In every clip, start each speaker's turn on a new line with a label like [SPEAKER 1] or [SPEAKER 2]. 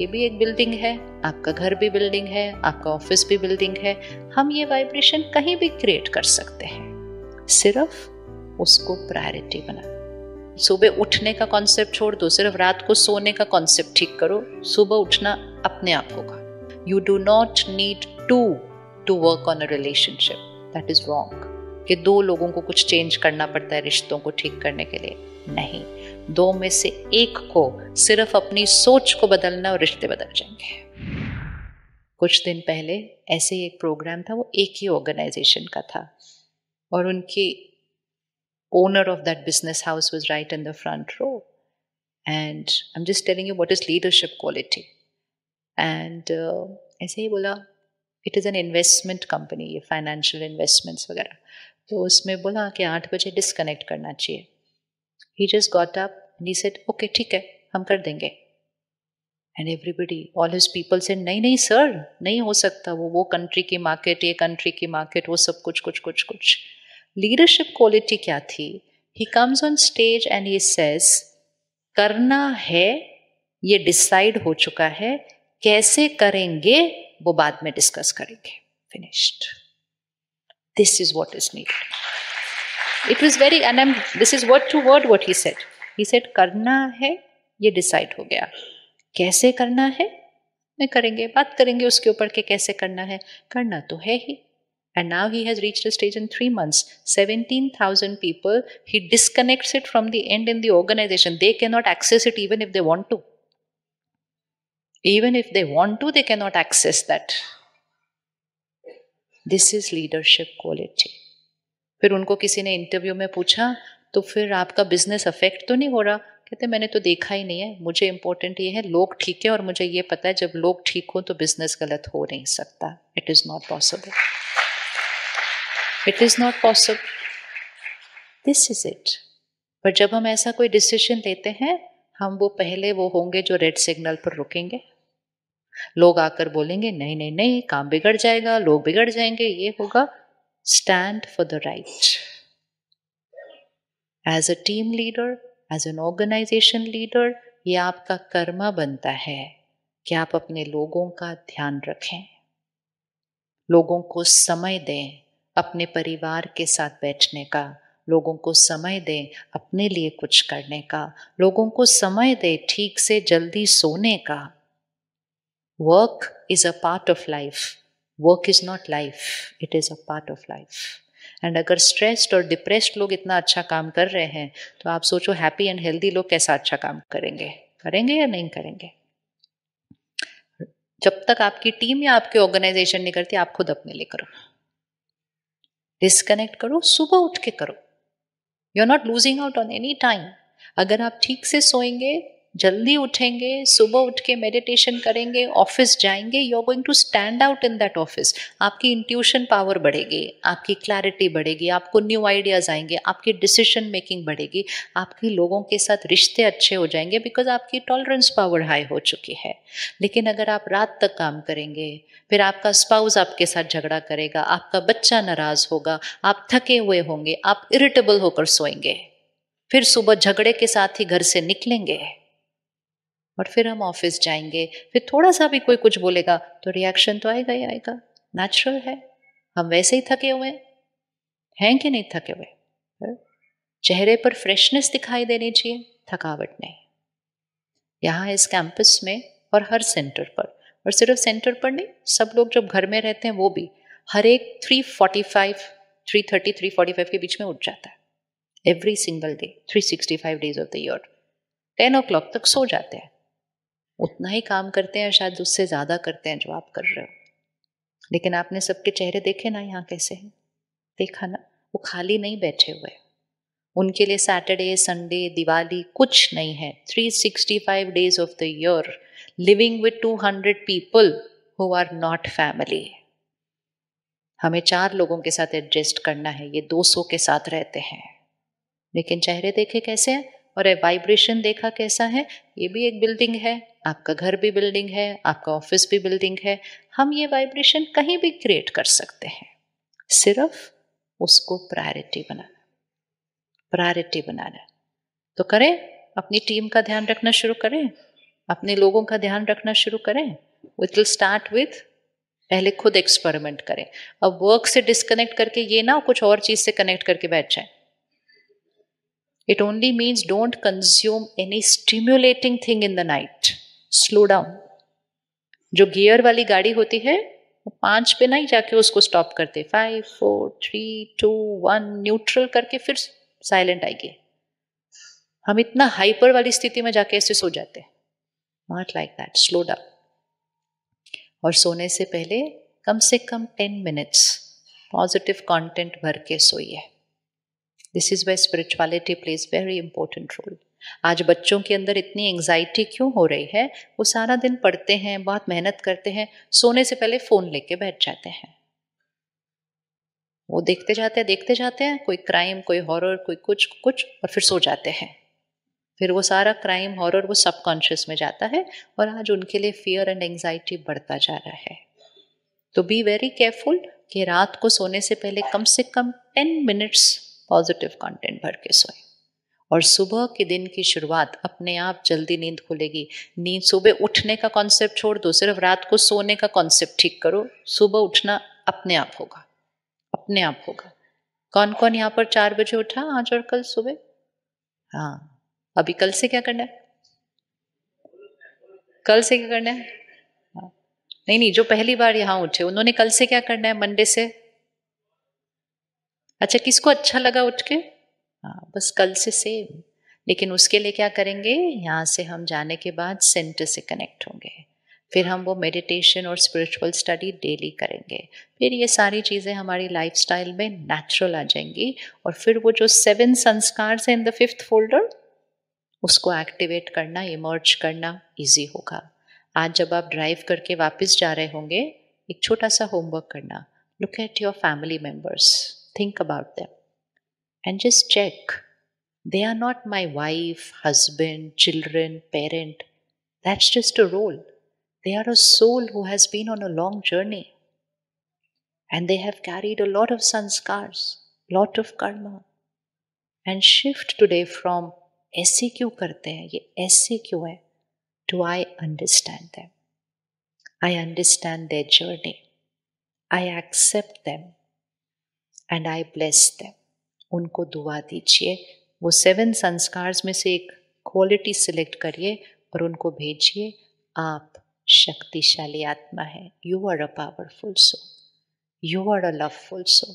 [SPEAKER 1] ये भी एक बिल्डिंग है आपका घर भी बिल्डिंग है आपका ऑफिस भी बिल्डिंग है हम ये वाइब्रेशन कहीं भी क्रिएट कर सकते हैं सिर्फ उसको प्रायोरिटी बना सुबह उठने का कॉन्सेप्ट छोड़ दो सिर्फ रात को सोने का कॉन्सेप्ट ठीक करो सुबह उठना अपने आप होगा you do not need to to work on a relationship that is wrong कि दो लोगों को कुछ चेंज करना पड़ता है रिश्तों को ठीक करने के लिए नहीं दो में से एक को सिर्फ अपनी सोच को बदलना और रिश्ते बदल जाएंगे कुछ दिन पहले ऐसे ही एक प्रोग्राम था वो एक ही ऑर्गेनाइजेशन का था और उनकी owner of that business house was right in the front row and I am just telling you what is leadership quality and ऐसे ही बोला it is an investment company ये फाइनेंशियल इन्वेस्टमेंट्स वगैरह तो उसमें बोला कि आठ बजे डिसकनेक्ट करना चाहिए he just got up and he okay ठीक है हम कर देंगे and everybody all his people से नहीं नहीं सर नहीं हो सकता वो वो कंट्री की मार्केट ये कंट्री की मार्केट वो सब कुछ कुछ कुछ कुछ लीडरशिप क्वालिटी क्या थी he comes on stage and he says करना है ये डिसाइड हो चुका है कैसे करेंगे वो बाद में डिस्कस करेंगे finished this is what is need it was very and um this is word to word what he said he said करना है ये डिसाइड हो गया कैसे करना है नहीं करेंगे बात करेंगे उसके ऊपर के कैसे करना है करना तो है he and now he has reach the stage in three months seventeen thousand people he disconnect it from the and in the organisation they can not access it even if they want to even if they want to they can not access that this is leadership quality फिर उनको किसी ने interview में पूछा तो फिर आपका business affect तो नहीं हो रहा कहते मैंने तो देखा ही नहीं है मुझे इम्पोर्टेंट ये है लोग ठीक है और मुझे ये पता है जब लोग ठीक हों तो बिजनेस गलत हो नहीं सकता it is not possible it is not possible this is it पर जब हम ऐसा कोई डिसीजन लेते हैं हम वो पहले वो होंगे जो रेड सिग्नल पर रुकेंगे लोग आकर बोलेंगे नहीं नहीं नहीं काम बिगड़ जाएगा लोग बिगड़ जाएंगे ये होगा stand for the right as a team leader as an organisation leader ये आपका कर्मा बनता है कि आप अपने लोगों का ध्यान रखें लोगों को समय दें अपने परिवार के साथ बैठने का लोगों को समय दें अपने लिए कुछ करने का लोगों को समय दें ठीक से जल्दी सोने का work is a part of life work is not life it is a part of life and अगर स्ट्रेस्ड और डिप्रेस्ड लोग इतना अच्छा काम कर रहे हैं तो आप सोचो हैप्पी एंड हेल्दी लोग कैसा अच्छा काम करेंगे करेंगे या नहीं करेंगे जब तक आपकी टीम या आपके ऑर्गेनाइजेशन नहीं करती आप खुद अपने लिए करो डिस्कनेक्ट करो सुबह उठ के करो you are not losing out on any time अगर आप ठीक से सोएंगे जल्दी उठेंगे सुबह उठ के मेडिटेशन करेंगे ऑफिस जाएंगे you are going to stand out in that office आपकी इंट्यूशन पावर बढ़ेगी आपकी क्लैरिटी बढ़ेगी आपको न्यू आइडियाज़ आएंगे आपकी डिसीशन मेकिंग बढ़ेगी आपकी लोगों के साथ रिश्ते अच्छे हो जाएंगे बिकॉज आपकी टॉलरेंस पावर हाई हो चुकी है लेकिन अगर आप रात तक काम करेंगे फिर आपका स्पाउस आपके साथ झगड़ा करेगा आपका बच्चा नाराज़ होगा आप थके हुए होंगे आप इरिटेबल होकर सोएंगे फिर सुबह झगड़े के साथ ही घर से निकलेंगे और फिर हम ऑफिस जाएंगे फिर थोड़ा सा भी कोई कुछ बोलेगा तो रिएक्शन तो आएगा ही आएगा नेचुरल है हम वैसे ही थके हुए हैं कि नहीं थके हुए चेहरे पर फ्रेशनेस दिखाई देनी चाहिए थकावट नहीं यहाँ इस कैंपस में और हर सेंटर पर और सिर्फ सेंटर पर नहीं सब लोग जब घर में रहते हैं वो भी हर एक 345, 330, 345 के बीच में उठ जाता है every single day 365 days of the year ten o'clock तक सो जाते हैं उतना ही काम करते हैं शायद उससे ज़्यादा करते हैं जो आप कर रहे हो लेकिन आपने सबके चेहरे देखे ना यहाँ कैसे हैं देखा ना वो खाली नहीं बैठे हुए उनके लिए सैटरडे संडे दिवाली कुछ नहीं है 365 days of the year living with 200 people who are not family हमें चार लोगों के साथ एडजस्ट करना है ये 200 के साथ रहते हैं लेकिन चेहरे देखे कैसे हैं और वाइब्रेशन देखा कैसा है ये भी एक बिल्डिंग है आपका घर भी बिल्डिंग है आपका ऑफिस भी बिल्डिंग है हम ये वाइब्रेशन कहीं भी क्रिएट कर सकते हैं सिर्फ उसको प्रायोरिटी बनाना प्रायोरिटी बनाना तो करें अपनी टीम का ध्यान रखना शुरू करें अपने लोगों का ध्यान रखना शुरू करें विट विल स्टार्ट विथ पहले खुद एक्सपेरिमेंट करें अब वर्क से डिस्कनेक्ट करके ये ना कुछ और चीज से कनेक्ट करके बैठ जाए it only means don't consume any stimulating thing in the night slow down जो गियर वाली गाड़ी होती है वो पांच पे नहीं जाके उसको स्टॉप करते five four three two one neutral करके फिर साइलेंट आएगी हम इतना हाइपर वाली स्थिति में जाके ऐसे सो जाते हैं not like that slow down और सोने से पहले कम से कम टेन मिनट्स पॉजिटिव कंटेंट भर के सोइए this is way spirituality plays very important role आज बच्चों के अंदर इतनी एंग्जाइटी क्यों हो रही है वो सारा दिन पढ़ते हैं बहुत मेहनत करते हैं सोने से पहले फ़ोन लेके बैठ जाते हैं वो देखते जाते हैं देखते जाते हैं कोई क्राइम कोई हॉरर कोई कुछ कुछ और फिर सो जाते हैं फिर वो सारा क्राइम हॉरर वो सबकॉन्शियस में जाता है और आज उनके लिए फियर एंड एंग्जाइटी बढ़ता जा रहा है तो बी वेरी केयरफुल कि रात को सोने से पहले कम से कम टेन मिनट्स पॉजिटिव कंटेंट भर के सोएं और सुबह के दिन की शुरुआत अपने आप जल्दी नींद खुलेगी नींद सुबह उठने का कॉन्सेप्ट छोड़ दो सिर्फ रात को सोने का कॉन्सेप्ट ठीक करो सुबह उठना अपने आप होगा अपने आप होगा कौन कौन यहाँ पर चार बजे उठा आज और कल सुबह हाँ अभी कल से क्या करना है कल से क्या करना है हाँ। नहीं नहीं जो पहली बार यहाँ उठे उन्होंने कल से क्या करना है मंडे से अच्छा किसको अच्छा लगा उठ के हाँ, बस कल से सेम लेकिन उसके लिए क्या करेंगे यहाँ से हम जाने के बाद सेंटर से कनेक्ट होंगे फिर हम वो मेडिटेशन और स्पिरिचुअल स्टडी डेली करेंगे फिर ये सारी चीज़ें हमारी लाइफ में नेचुरल आ जाएंगी और फिर वो जो सेवन संस्कार हैं इन द फिफ्थ फोल्डर उसको एक्टिवेट करना इमर्ज करना इजी होगा आज जब आप ड्राइव करके वापस जा रहे होंगे एक छोटा सा होमवर्क करना look at your family members think about them and just check. They are not my wife, husband, children, parent. That's just a role. They are a soul who has been on a long journey. And they have carried a lot of sanskars, lot of karma. And shift today from ऐसे karte hai. Ye ऐसे क्यों है to I understand I understand their journey. I accept them and I bless them. उनको दुआ दीजिए वो seven संस्कार्स में से एक क्वालिटी सिलेक्ट करिए और उनको भेजिए आप शक्तिशाली आत्मा है you are a powerful so you are a loveful so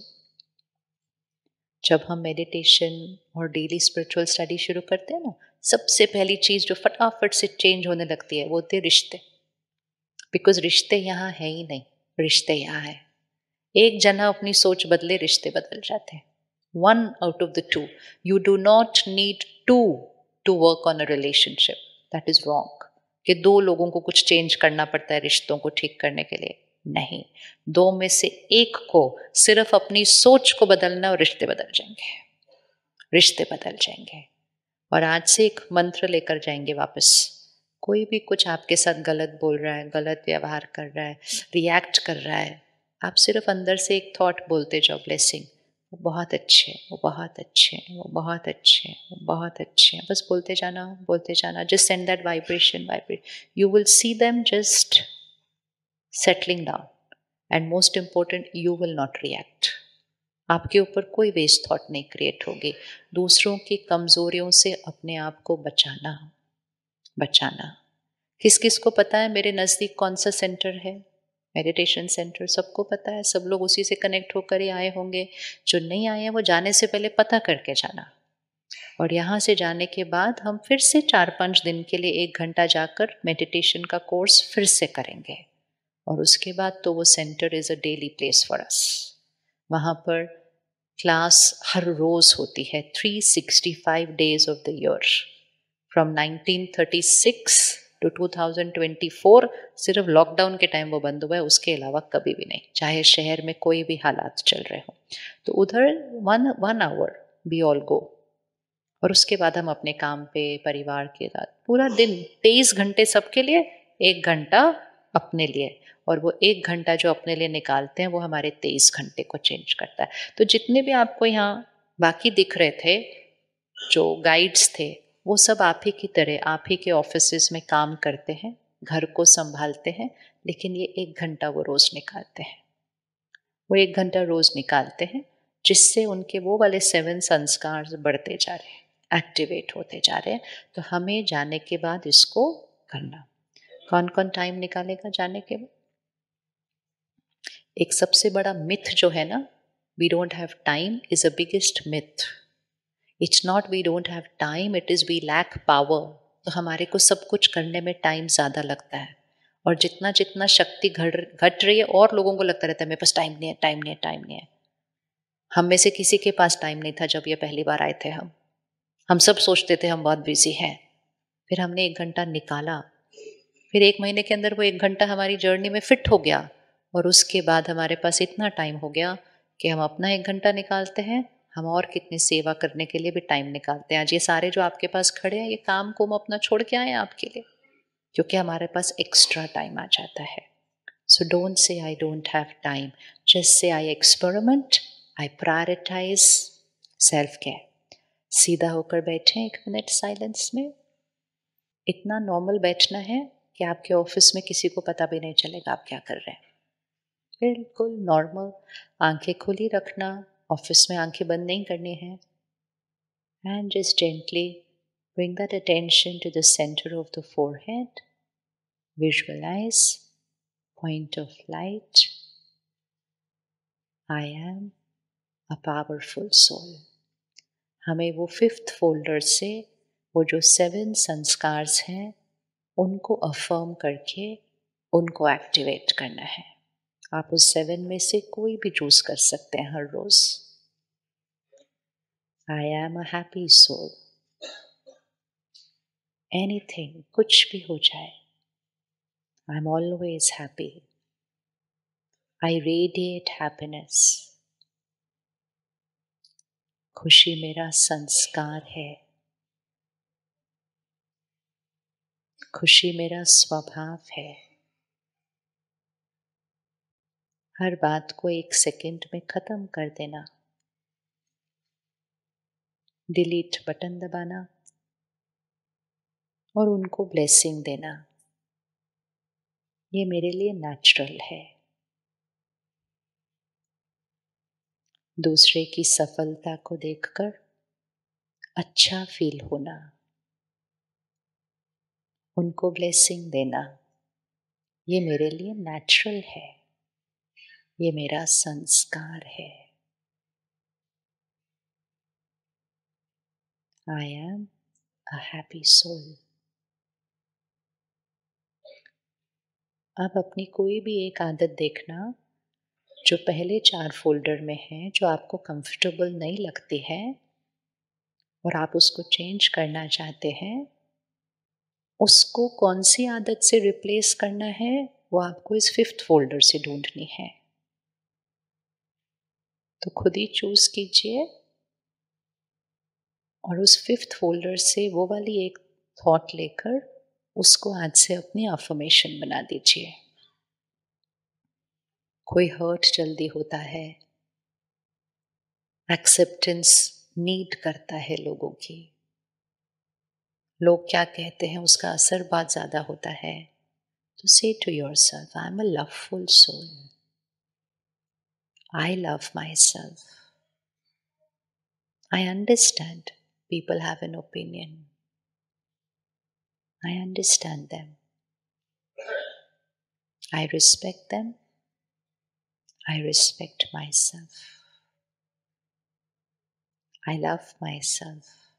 [SPEAKER 1] जब हम मेडिटेशन और डेली स्पिरिचुअल स्टडी शुरू करते हैं ना सबसे पहली चीज़ जो फटाफट से चेंज होने लगती है वो होते रिश्ते बिकॉज रिश्ते यहाँ है ही नहीं रिश्ते यहाँ है एक जना अपनी सोच बदले रिश्ते बदल जाते हैं one out of the two. You do not need two to work on a relationship. That is wrong. कि दो लोगों को कुछ चेंज करना पड़ता है रिश्तों को ठीक करने के लिए नहीं दो में से एक को सिर्फ अपनी सोच को बदलना और रिश्ते बदल जाएंगे रिश्ते बदल जाएंगे और आज से एक मंत्र लेकर जाएंगे वापस कोई भी कुछ आपके साथ गलत बोल रहा है गलत व्यवहार कर रहा है रिएक्ट कर रहा है आप सिर्फ अंदर से एक थॉट बोलते जाओ ब्लेसिंग वो बहुत अच्छे वो बहुत अच्छे वो बहुत अच्छे वो बहुत अच्छे बस बोलते जाना बोलते जाना just send that vibration vibrate you will see them just settling down and most important you will not react आपके ऊपर कोई वेस्ट थॉट नहीं क्रिएट होगी दूसरों की कमज़ोरियों से अपने आप को बचाना बचाना किस किस को पता है मेरे नज़दीक कौन सा सेंटर है मेडिटेशन सेंटर सबको पता है सब लोग उसी से कनेक्ट होकर ही आए होंगे जो नहीं आए हैं वो जाने से पहले पता करके जाना और यहाँ से जाने के बाद हम फिर से चार पाँच दिन के लिए एक घंटा जाकर मेडिटेशन का कोर्स फिर से करेंगे और उसके बाद तो वो centre is a daily place for us वहाँ पर क्लास हर रोज़ होती है 365 days of the year from 1936 to तो 2024 सिर्फ लॉकडाउन के टाइम वो बंद हुआ है उसके अलावा कभी भी नहीं चाहे शहर में कोई भी हालात चल रहे हो तो उधर one one hour be all go और उसके बाद हम अपने काम पे परिवार के साथ पूरा दिन तेईस घंटे सबके लिए एक घंटा अपने लिए और वो एक घंटा जो अपने लिए निकालते हैं वो हमारे तेईस घंटे को चेंज करता है तो जितने भी आपको यहाँ बाकी दिख रहे थे जो गाइड्स थे वो सब आप ही की तरह आप ही के ऑफिस में काम करते हैं घर को संभालते हैं लेकिन ये एक घंटा वो रोज़ निकालते हैं वो एक घंटा रोज़ निकालते हैं जिससे उनके वो वाले सेवन संस्कार बढ़ते जा रहे हैं एक्टिवेट होते जा रहे हैं तो हमें जाने के बाद इसको करना कौन कौन टाइम निकालेगा जाने के बाद एक सबसे बड़ा मिथ जो है ना we don't have time is a biggest myth it's not we don't have time it is we lack power तो हमारे को सब कुछ करने में टाइम ज़्यादा लगता है और जितना जितना शक्ति घट घट रही है और लोगों को लगता रहता है मेरे पास टाइम नहीं है टाइम नहीं है टाइम नहीं है हम में से किसी के पास टाइम नहीं था जब ये पहली बार आए थे हम हम सब सोचते थे हम बहुत बिजी हैं फिर हमने एक घंटा निकाला फिर एक महीने के अंदर वो एक घंटा हमारी जर्नी में फिट हो गया और उसके बाद हमारे पास इतना टाइम हो गया कि हम अपना एक घंटा निकालते हैं हम और कितने सेवा करने के लिए भी टाइम निकालते हैं आज ये सारे जो आपके पास खड़े हैं ये काम को हम अपना छोड़ के आए आपके लिए क्योंकि हमारे पास एक्स्ट्रा टाइम आ जाता है so don't say I don't have time just say I experiment I prioritise self care सीधा होकर बैठे एक मिनट साइलेंस में इतना नॉर्मल बैठना है कि आपके ऑफिस में किसी को पता भी नहीं चलेगा आप क्या कर रहे हैं बिल्कुल नॉर्मल आंखें खुली रखना ऑफिस में आंखें बंद नहीं करनी है and just gently bring that attention to the centre of the forehead visualise point of light I am a powerful soul हमें वो फिफ्थ फोल्डर से वो जो सेवन संस्कार्स हैं उनको अफर्म करके उनको एक्टिवेट करना है आप उस सेवन में से कोई भी चूज कर सकते हैं हर रोज I am a happy soul anything कुछ भी हो जाए I am always happy I radiate happiness खुशी मेरा संस्कार है खुशी मेरा स्वभाव है हर बात को एक सेकंड में ख़त्म कर देना डिलीट बटन दबाना और उनको ब्लेसिंग देना ये मेरे लिए नेचुरल है दूसरे की सफलता को देखकर अच्छा फील होना उनको ब्लेसिंग देना ये मेरे लिए नेचुरल है ये मेरा संस्कार है I am a happy soul अब अपनी कोई भी एक आदत देखना जो पहले चार फोल्डर में है जो आपको कंफर्टेबल नहीं लगती है और आप उसको चेंज करना चाहते हैं उसको कौन सी आदत से रिप्लेस करना है वो आपको इस फिफ्थ फोल्डर से ढूंढनी है तो खुद ही चूज़ कीजिए और उस फिफ्थ फोल्डर से वो वाली एक थॉट लेकर उसको आज से अपनी अफर्मेशन बना दीजिए कोई हर्ट जल्दी होता है एक्सेप्टेंस नीड करता है लोगों की लोग क्या कहते हैं उसका असर बहुत ज़्यादा होता है तो say to yourself I am a loveful soul I love myself. I understand people have an opinion. I understand them. I respect them. I respect myself. I love myself.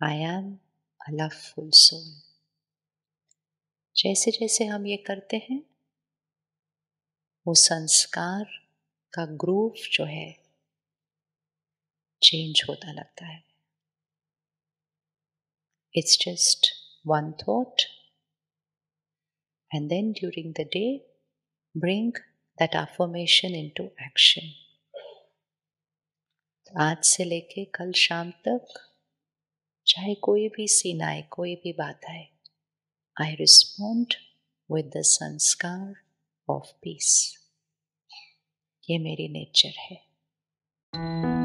[SPEAKER 1] I am a loveful soul. जैसे जैसे हम ये करते हैं वो संस्कार का groove जो है चेंज होता लगता है it's just one thought and then during the day bring that affirmation into action आज से लेके कल शाम तक चाहे कोई भी सीन आए कोई भी बात आए I respond with the sanskar of peace ये मेरी नेचर है